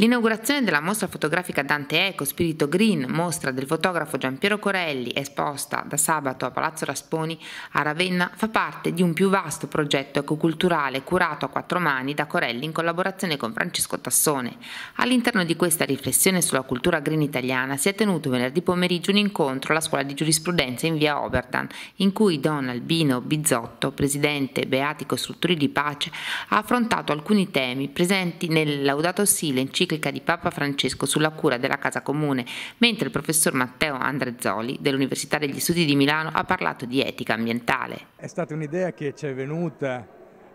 L'inaugurazione della mostra fotografica Dante Eco Spirito Green, mostra del fotografo Giampiero Corelli, esposta da sabato a Palazzo Rasponi a Ravenna, fa parte di un più vasto progetto ecoculturale curato a quattro mani da Corelli in collaborazione con Francesco Tassone. All'interno di questa riflessione sulla cultura green italiana si è tenuto venerdì pomeriggio un incontro alla Scuola di Giurisprudenza in via Oberdan, in cui Don Albino Bizzotto, presidente Beati Costruttori di Pace, ha affrontato alcuni temi presenti nel Laudato Sile enciclico l'enciclica di Papa Francesco sulla cura della casa comune, mentre il professor Matteo Andrezzoli dell'Università degli Studi di Milano ha parlato di etica ambientale. È stata un'idea che ci è venuta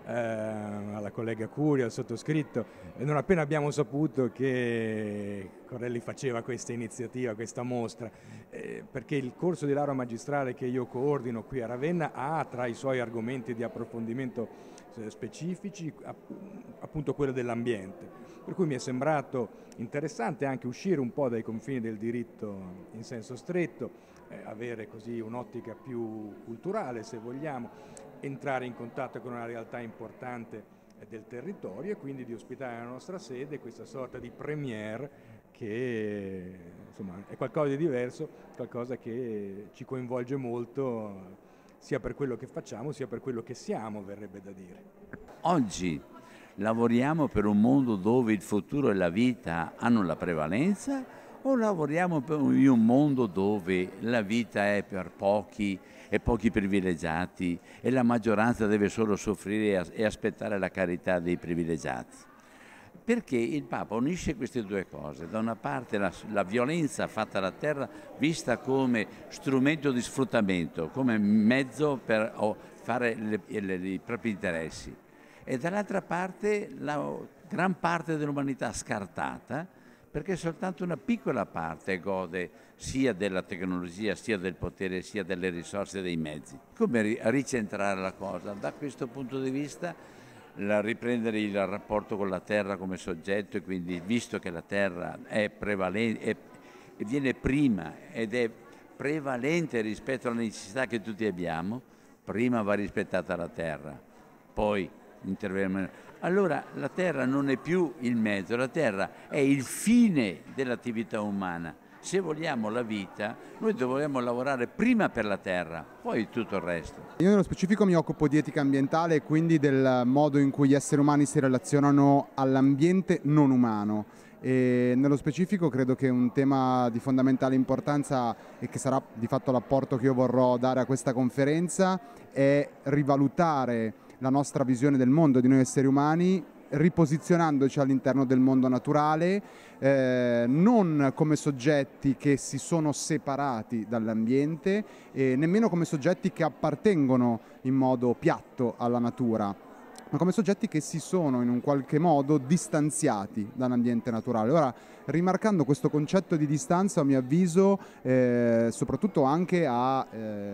eh, alla collega Curio, al sottoscritto, e non appena abbiamo saputo che Corelli faceva questa iniziativa, questa mostra, eh, perché il corso di laurea magistrale che io coordino qui a Ravenna ha tra i suoi argomenti di approfondimento eh, specifici appunto quello dell'ambiente. Per cui mi è sembrato interessante anche uscire un po' dai confini del diritto in senso stretto, eh, avere così un'ottica più culturale se vogliamo entrare in contatto con una realtà importante eh, del territorio e quindi di ospitare la nostra sede questa sorta di premiere che insomma, è qualcosa di diverso, qualcosa che ci coinvolge molto sia per quello che facciamo sia per quello che siamo, verrebbe da dire. Oggi lavoriamo per un mondo dove il futuro e la vita hanno la prevalenza o lavoriamo in un mondo dove la vita è per pochi e pochi privilegiati e la maggioranza deve solo soffrire e aspettare la carità dei privilegiati? Perché il Papa unisce queste due cose, da una parte la, la violenza fatta alla terra vista come strumento di sfruttamento, come mezzo per fare le, le, i propri interessi e dall'altra parte la gran parte dell'umanità scartata perché soltanto una piccola parte gode sia della tecnologia, sia del potere, sia delle risorse e dei mezzi. Come ricentrare la cosa? Da questo punto di vista riprendere il rapporto con la terra come soggetto e quindi visto che la terra è è, viene prima ed è prevalente rispetto alla necessità che tutti abbiamo, prima va rispettata la terra, poi interveniamo. Allora la terra non è più il mezzo, la terra è il fine dell'attività umana. Se vogliamo la vita, noi dobbiamo lavorare prima per la terra, poi tutto il resto. Io nello specifico mi occupo di etica ambientale e quindi del modo in cui gli esseri umani si relazionano all'ambiente non umano. E nello specifico credo che un tema di fondamentale importanza e che sarà di fatto l'apporto che io vorrò dare a questa conferenza è rivalutare la nostra visione del mondo, di noi esseri umani, riposizionandoci all'interno del mondo naturale, eh, non come soggetti che si sono separati dall'ambiente e nemmeno come soggetti che appartengono in modo piatto alla natura ma come soggetti che si sono in un qualche modo distanziati dall'ambiente naturale. Ora, rimarcando questo concetto di distanza, a mio avviso, eh, soprattutto anche a eh,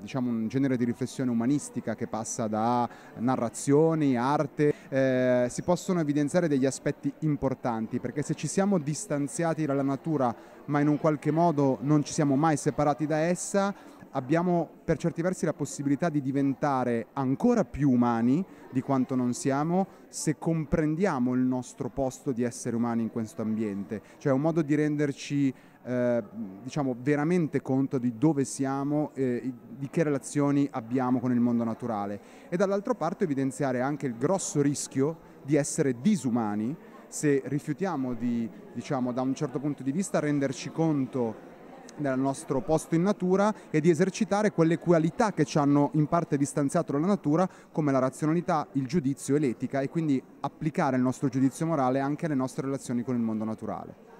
diciamo un genere di riflessione umanistica che passa da narrazioni, arte, eh, si possono evidenziare degli aspetti importanti, perché se ci siamo distanziati dalla natura, ma in un qualche modo non ci siamo mai separati da essa, abbiamo per certi versi la possibilità di diventare ancora più umani di quanto non siamo se comprendiamo il nostro posto di essere umani in questo ambiente, cioè un modo di renderci eh, diciamo veramente conto di dove siamo eh, di che relazioni abbiamo con il mondo naturale e dall'altra parte evidenziare anche il grosso rischio di essere disumani se rifiutiamo di, diciamo, da un certo punto di vista renderci conto nel nostro posto in natura e di esercitare quelle qualità che ci hanno in parte distanziato dalla natura come la razionalità, il giudizio e l'etica e quindi applicare il nostro giudizio morale anche alle nostre relazioni con il mondo naturale.